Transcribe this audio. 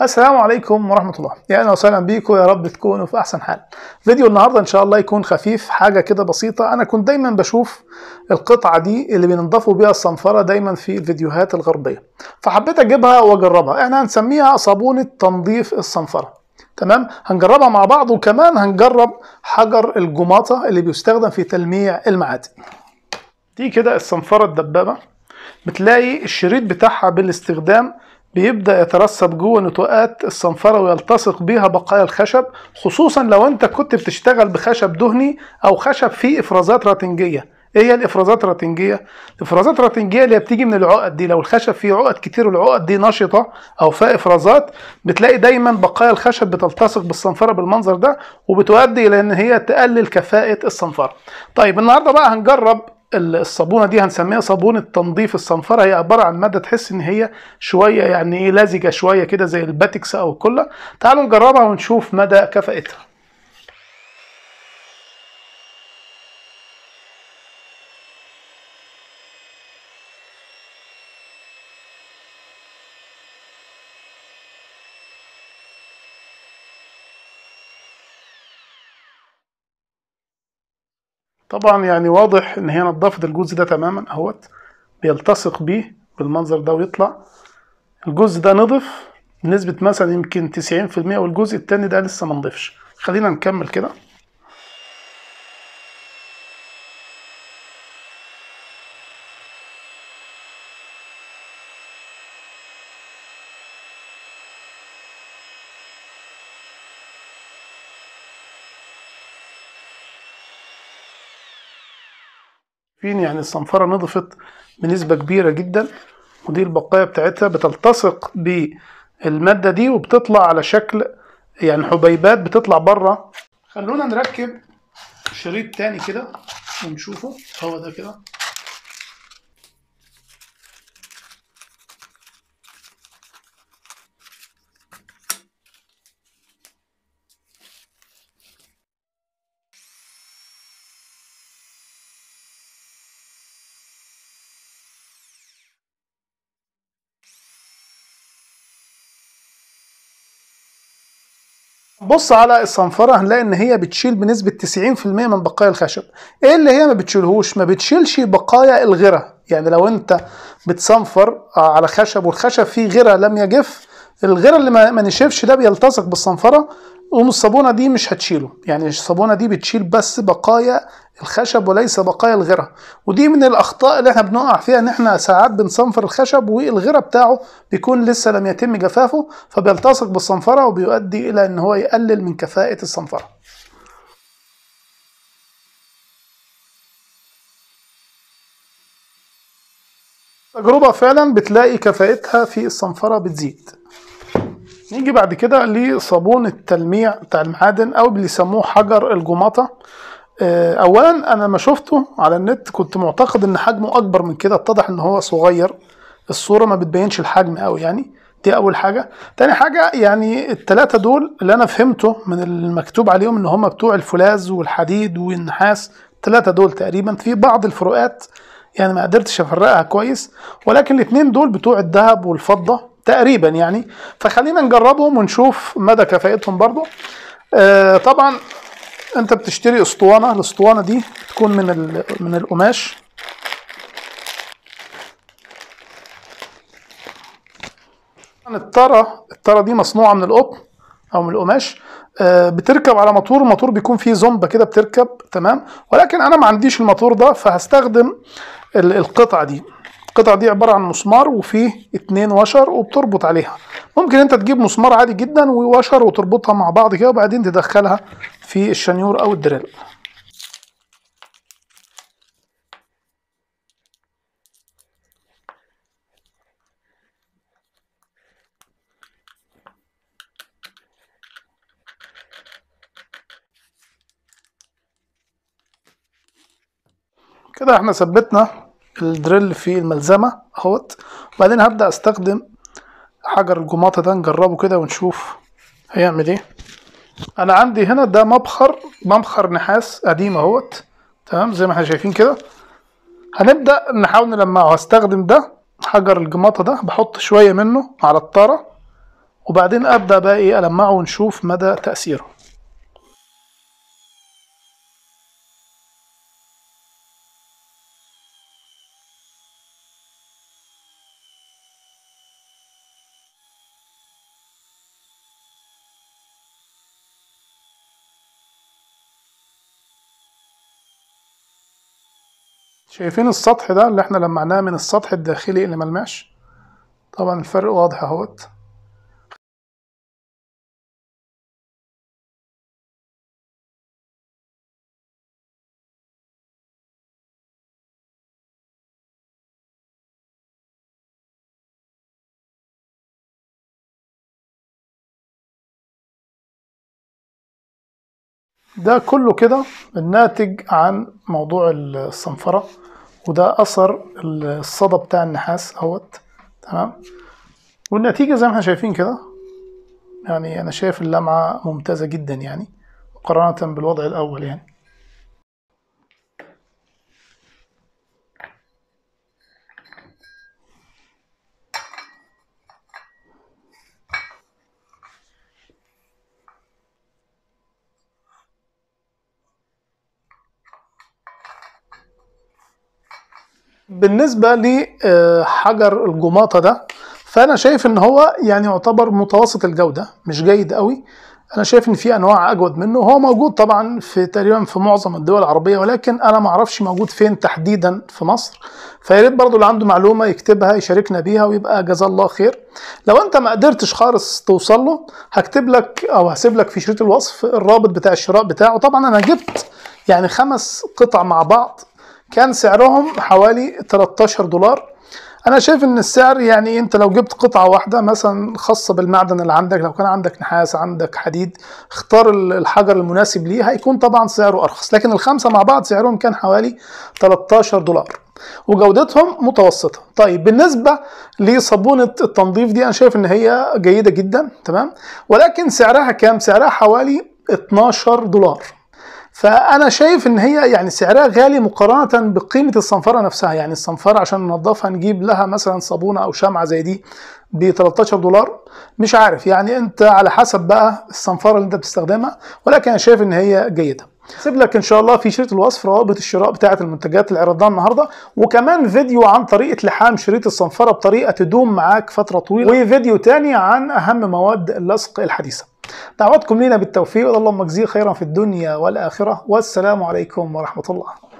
السلام عليكم ورحمة الله يا أهلا وسهلا بيكم يا رب تكونوا في أحسن حال فيديو النهاردة إن شاء الله يكون خفيف حاجة كده بسيطة أنا كنت دايما بشوف القطعة دي اللي بننضفوا بيها الصنفرة دايما في الفيديوهات الغربية فحبيت أجيبها وأجربها إحنا هنسميها صابونة تنظيف الصنفرة تمام هنجربها مع بعض وكمان هنجرب حجر الجماطة اللي بيستخدم في تلميع المعادن دي كده الصنفرة الدبابة بتلاقي الشريط بتاعها بالاستخدام بيبدأ يترسب جوه نتوءات الصنفرة ويلتصق بيها بقايا الخشب خصوصا لو انت كنت بتشتغل بخشب دهني او خشب فيه افرازات راتنجية ايه هي الافرازات الراتنجيه الافرازات الراتنجيه اللي بتيجي من العقد دي لو الخشب فيه عقد كتير والعقد دي نشطه او فيها افرازات بتلاقي دايما بقايا الخشب بتلتصق بالصنفره بالمنظر ده وبتؤدي الى ان هي تقلل كفاءه الصنفره طيب النهارده بقى هنجرب الصابونه دي هنسميها صابونه تنظيف الصنفره هي عباره عن ماده تحس ان هي شويه يعني ايه لزجه شويه كده زي الباتكس او الكله تعالوا نجربها ونشوف مدى كفاءتها طبعا يعني واضح ان هي نضفت الجزء ده تماما اهوت بيلتصق بيه بالمنظر ده ويطلع الجزء ده نضف بنسبة مثلا يمكن 90% والجزء التاني ده لسه منضفش خلينا نكمل كده شايفين يعني الصنفرة نضفت بنسبة كبيرة جدا ودي البقايا بتاعتها بتلتصق بالمادة دي وبتطلع على شكل يعني حبيبات بتطلع بره خلونا نركب شريط تاني كده ونشوفه هو ده كده بص على الصنفرة هنلاقي ان هي بتشيل بنسبة 90% من بقايا الخشب ايه اللي هي ما بتشيلهوش ما بتشيلش بقايا الغرة يعني لو انت بتصنفر على خشب والخشب فيه غرة لم يجف الغرة اللي ما نشفش ده بيلتصق بالصنفره قوم الصابونه دي مش هتشيله يعني الصابونه دي بتشيل بس بقايا الخشب وليس بقايا الغيره ودي من الاخطاء اللي احنا بنقع فيها ان احنا ساعات بنصنفر الخشب والغيره بتاعه بيكون لسه لم يتم جفافه فبيلتصق بالصنفره وبيؤدي الى ان هو يقلل من كفاءه الصنفره تجربة فعلا بتلاقي كفاءتها في الصنفرة بتزيد نيجي بعد كده لصابون التلميع بتاع المعادن او اللي بيسموه حجر الجمطه آه، اولا انا لما شفته على النت كنت معتقد ان حجمه اكبر من كده اتضح ان هو صغير الصوره ما بتبينش الحجم او يعني دي اول حاجه تاني حاجه يعني التلاتة دول اللي انا فهمته من المكتوب عليهم ان هم بتوع الفولاذ والحديد والنحاس التلاتة دول تقريبا في بعض الفروقات يعني ما قدرتش افرقها كويس ولكن الاتنين دول بتوع الذهب والفضه تقريبا يعني فخلينا نجربهم ونشوف مدى كفايتهم برضو آه طبعا انت بتشتري اسطوانه الاسطوانه دي تكون من من القماش الطره الطره دي مصنوعة من القطن أو من القماش آه بتركب على موتور الموتور بيكون فيه زومبا كده بتركب تمام ولكن أنا ما عنديش الموتور ده فهستخدم القطعة دي القطعة دي عبارة عن مسمار وفيه اتنين وشر وبتربط عليها ممكن انت تجيب مسمار عادي جدا ووشر وتربطها مع بعض كده وبعدين تدخلها في الشنيور او الدريل كده احنا ثبتنا الدريل في الملزمة اهوت وبعدين هبدأ استخدم حجر الجماطة ده نجربه كده ونشوف هيعمل ايه انا عندي هنا ده مبخر مبخر نحاس قديم اهوت تمام زي ما احنا شايفين كده هنبدأ نحاول نلمعه هستخدم ده حجر الجماطة ده بحط شوية منه على الطارة وبعدين ابدأ بقى ايه المعه ونشوف مدى تأثيره شايفين السطح ده اللي احنا لمعناه من السطح الداخلي اللي ملمعش طبعا الفرق واضح اهوت ده كله كده الناتج عن موضوع الصنفرة وده أثر الصدى بتاع النحاس أهوت تمام والنتيجة زي ما احنا شايفين كده يعني أنا شايف اللمعة ممتازة جدا يعني مقارنة بالوضع الأول يعني بالنسبة لحجر آه، الجماطة ده فأنا شايف إن هو يعني يعتبر متوسط الجودة مش جيد قوي انا شايف ان في انواع اجود منه هو موجود طبعا في تقريبا في معظم الدول العربيه ولكن انا ما اعرفش موجود فين تحديدا في مصر فيا ريت برضه اللي عنده معلومه يكتبها يشاركنا بيها ويبقى جزاه الله خير لو انت ما قدرتش خالص توصل له هكتب لك او هسيب لك في شريط الوصف الرابط بتاع الشراء بتاعه طبعا انا جبت يعني خمس قطع مع بعض كان سعرهم حوالي 13 دولار انا شايف ان السعر يعني انت لو جبت قطعه واحده مثلا خاصه بالمعدن اللي عندك لو كان عندك نحاس عندك حديد اختار الحجر المناسب ليه هيكون طبعا سعره ارخص لكن الخمسه مع بعض سعرهم كان حوالي 13 دولار وجودتهم متوسطه طيب بالنسبه لصابونه التنظيف دي انا شايف ان هي جيده جدا تمام ولكن سعرها كام سعرها حوالي 12 دولار فانا شايف ان هي يعني سعرها غالي مقارنه بقيمه الصنفره نفسها يعني الصنفره عشان ننظفها نجيب لها مثلا صابونه او شمعه زي دي ب 13 دولار مش عارف يعني انت على حسب بقى الصنفره اللي انت بتستخدمها ولكن انا شايف ان هي جيده سيب لك ان شاء الله في شريط الوصف روابط الشراء بتاعه المنتجات اللي عرضناها النهارده وكمان فيديو عن طريقه لحام شريط الصنفره بطريقه تدوم معاك فتره طويله وفيديو تاني عن اهم مواد اللصق الحديثه دعواتكم لنا بالتوفيق اللهم اجزيه خيرا في الدنيا والآخرة والسلام عليكم ورحمة الله